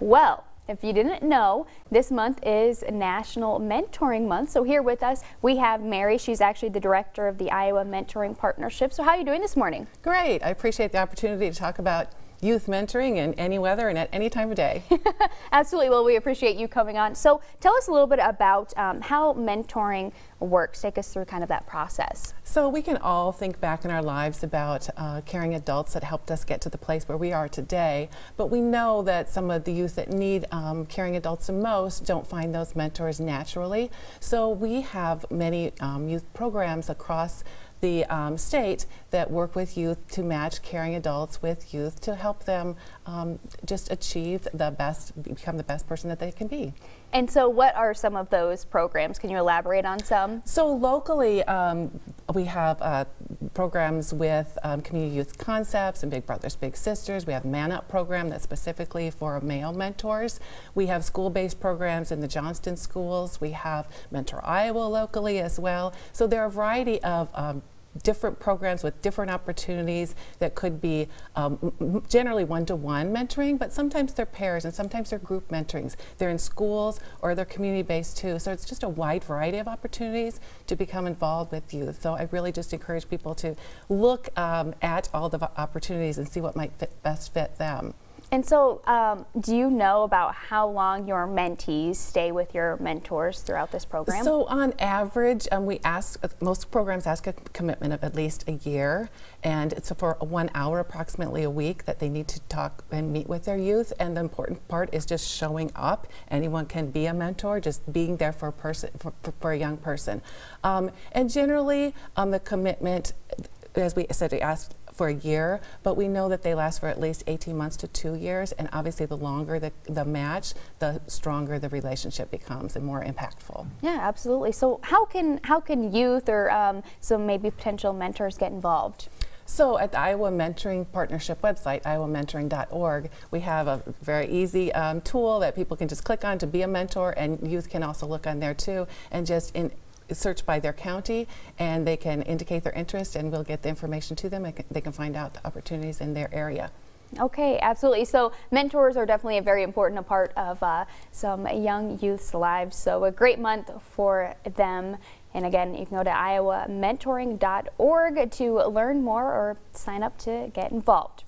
Well, if you didn't know, this month is National Mentoring Month. So here with us, we have Mary. She's actually the director of the Iowa Mentoring Partnership. So how are you doing this morning? Great. I appreciate the opportunity to talk about youth mentoring in any weather and at any time of day. Absolutely. Well, we appreciate you coming on. So tell us a little bit about um, how mentoring works. Take us through kind of that process. So we can all think back in our lives about uh, caring adults that helped us get to the place where we are today. But we know that some of the youth that need um, caring adults the most don't find those mentors naturally. So we have many um, youth programs across the um, state that work with youth to match caring adults with youth to help them um, just achieve the best, become the best person that they can be. And so, what are some of those programs? Can you elaborate on some? So, locally, um, we have uh, programs with um, Community Youth Concepts and Big Brothers Big Sisters. We have Man Up program that's specifically for male mentors. We have school-based programs in the Johnston schools. We have Mentor Iowa locally as well. So there are a variety of um, different programs with different opportunities that could be um, generally one-to-one -one mentoring, but sometimes they're pairs and sometimes they're group mentorings. They're in schools or they're community-based too. So it's just a wide variety of opportunities to become involved with youth. So I really just encourage people to look um, at all the opportunities and see what might fit, best fit them. And so, um, do you know about how long your mentees stay with your mentors throughout this program? So, on average, um, we ask most programs ask a commitment of at least a year, and it's for one hour approximately a week that they need to talk and meet with their youth. And the important part is just showing up. Anyone can be a mentor, just being there for a person for, for a young person. Um, and generally, um, the commitment as we said, we asked for a year, but we know that they last for at least 18 months to two years. And obviously, the longer the, the match, the stronger the relationship becomes and more impactful. Yeah, absolutely. So how can how can youth or um, some maybe potential mentors get involved? So at the Iowa Mentoring Partnership website, iowamentoring.org, we have a very easy um, tool that people can just click on to be a mentor, and youth can also look on there too, and just in search by their county and they can indicate their interest and we'll get the information to them. and They can find out the opportunities in their area. Okay, absolutely. So mentors are definitely a very important part of uh, some young youth's lives. So a great month for them. And again, you can go to iowamentoring.org to learn more or sign up to get involved.